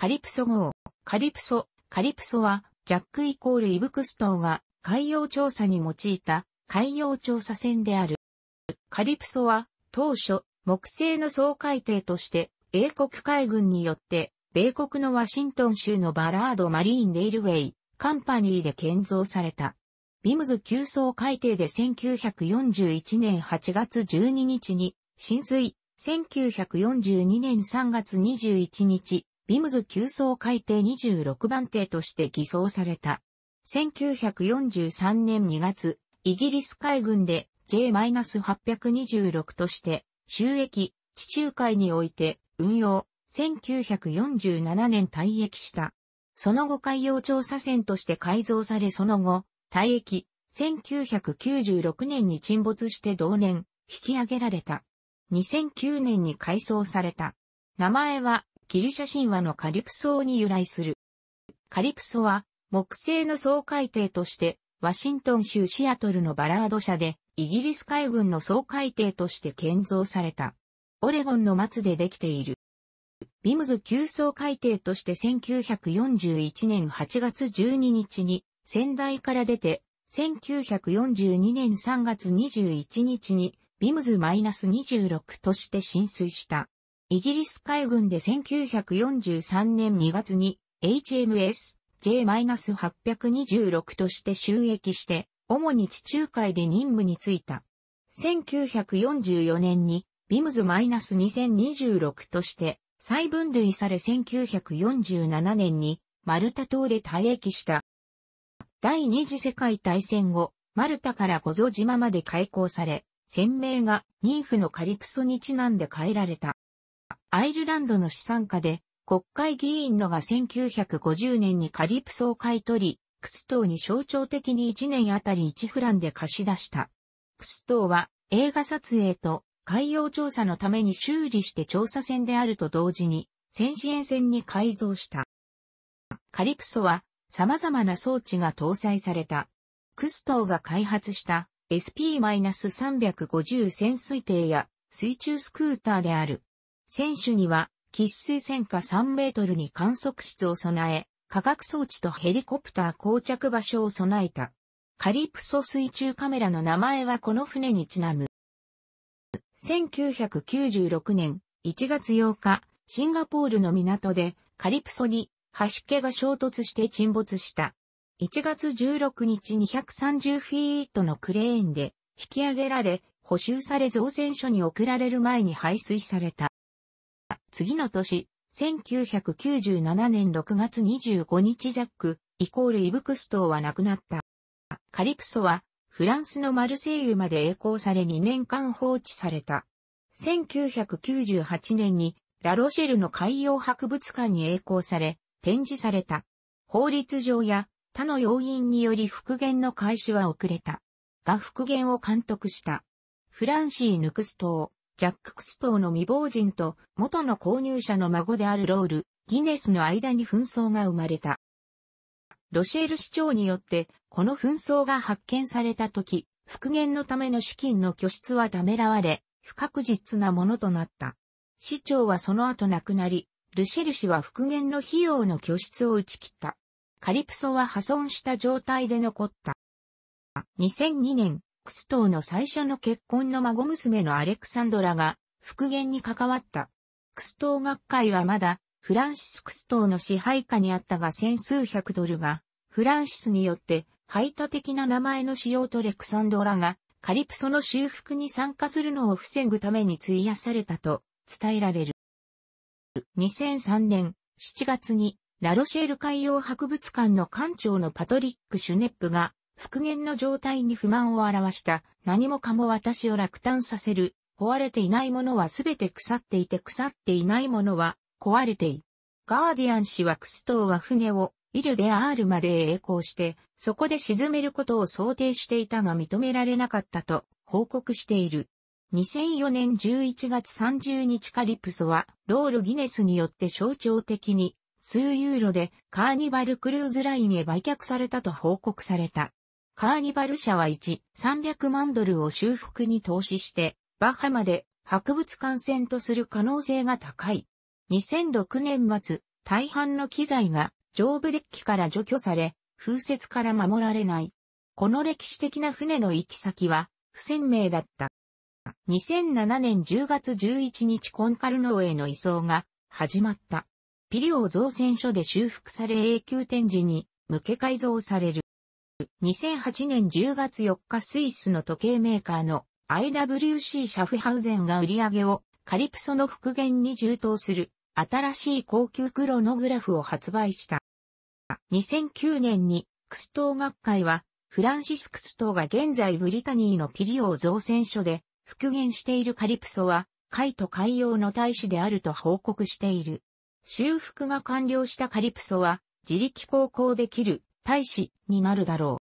カリプソ号。カリプソ、カリプソは、ジャックイコールイブクストーが海洋調査に用いた海洋調査船である。カリプソは、当初、木星の総海底として、英国海軍によって、米国のワシントン州のバラード・マリーン・レイルウェイ、カンパニーで建造された。ビムズ急層海底で1941年8月12日に浸水、1942年3月21日、ビムズ急走海底26番艇として偽装された。1943年2月、イギリス海軍で J-826 として収益、地中海において運用、1947年退役した。その後海洋調査船として改造されその後、退役、1996年に沈没して同年、引き上げられた。2009年に改装された。名前はギリシャ神話のカリプソに由来する。カリプソは、木星の総海艇として、ワシントン州シアトルのバラード社で、イギリス海軍の総海艇として建造された。オレゴンの松でできている。ビムズ急総海艇として1941年8月12日に仙台から出て、1942年3月21日にビムズ -26 として浸水した。イギリス海軍で1943年2月に HMS J-826 として収益して、主に地中海で任務に就いた。1944年にビムズ -2026 として再分類され1947年にマルタ島で退役した。第二次世界大戦後、マルタから小僧島まで開港され、船名がニーフのカリプソにちなんで変えられた。アイルランドの資産家で、国会議員のが1950年にカリプソを買い取り、クストーに象徴的に1年あたり1フランで貸し出した。クストーは映画撮影と海洋調査のために修理して調査船であると同時に、先進船に改造した。カリプソは様々な装置が搭載された。クストーが開発した SP-350 潜水艇や水中スクーターである。選手には、喫水線下3メートルに観測室を備え、化学装置とヘリコプター降着場所を備えた。カリプソ水中カメラの名前はこの船にちなむ。1996年1月8日、シンガポールの港でカリプソに橋家が衝突して沈没した。1月16日230フィートのクレーンで引き上げられ、補修され造船所に送られる前に排水された。次の年、1997年6月25日ジャック、イコールイブクストーは亡くなった。カリプソは、フランスのマルセイユまで栄光され2年間放置された。1998年に、ラロシェルの海洋博物館に栄光され、展示された。法律上や他の要因により復元の開始は遅れた。が復元を監督した。フランシー・ヌクストー。ジャック・クストーの未亡人と元の購入者の孫であるロール、ギネスの間に紛争が生まれた。ロシェル市長によってこの紛争が発見された時、復元のための資金の拠出はためらわれ、不確実なものとなった。市長はその後亡くなり、ルシェル氏は復元の費用の拠出を打ち切った。カリプソは破損した状態で残った。2002年、クス島の最初の結婚の孫娘のアレクサンドラが復元に関わった。クス島学会はまだフランシスクス島の支配下にあったが千数百ドルがフランシスによって排他的な名前の使用とレクサンドラがカリプソの修復に参加するのを防ぐために費やされたと伝えられる。2003年7月にラロシェール海洋博物館の館長のパトリック・シュネップが復元の状態に不満を表した、何もかも私を落胆させる、壊れていないものはすべて腐っていて腐っていないものは壊れてい。ガーディアン氏はクストーは船をイルデアールまで栄光して、そこで沈めることを想定していたが認められなかったと報告している。2004年11月30日カリプソはロールギネスによって象徴的に数ユーロでカーニバルクルーズラインへ売却されたと報告された。カーニバル社は1、300万ドルを修復に投資して、バハマで博物館船とする可能性が高い。2006年末、大半の機材が上部デッキから除去され、風雪から守られない。この歴史的な船の行き先は不鮮明だった。2007年10月11日コンカルノーへの移送が始まった。ピリオ造船所で修復され永久展示に向け改造される。2008年10月4日スイスの時計メーカーの IWC シャフハウゼンが売り上げをカリプソの復元に充当する新しい高級クロノグラフを発売した。2009年にクストー学会はフランシス・クストーが現在ブリタニーのピリオ造船所で復元しているカリプソは海と海洋の大使であると報告している。修復が完了したカリプソは自力航行できる大使になるだろ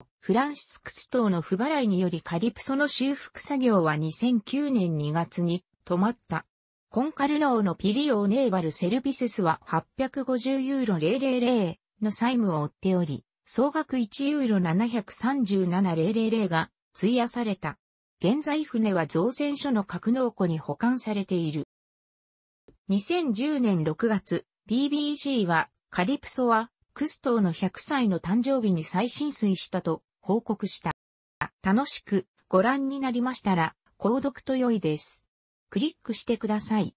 う。フランシスクス島の不払いによりカリプソの修復作業は2009年2月に止まった。コンカルノーのピリオーネーバルセルビセスは850ユーロ000の債務を負っており、総額1ユーロ737000が費やされた。現在船は造船所の格納庫に保管されている。2010年6月、BBC はカリプソはクストーの100歳の誕生日に再浸水したと報告した。楽しくご覧になりましたら、購読と良いです。クリックしてください。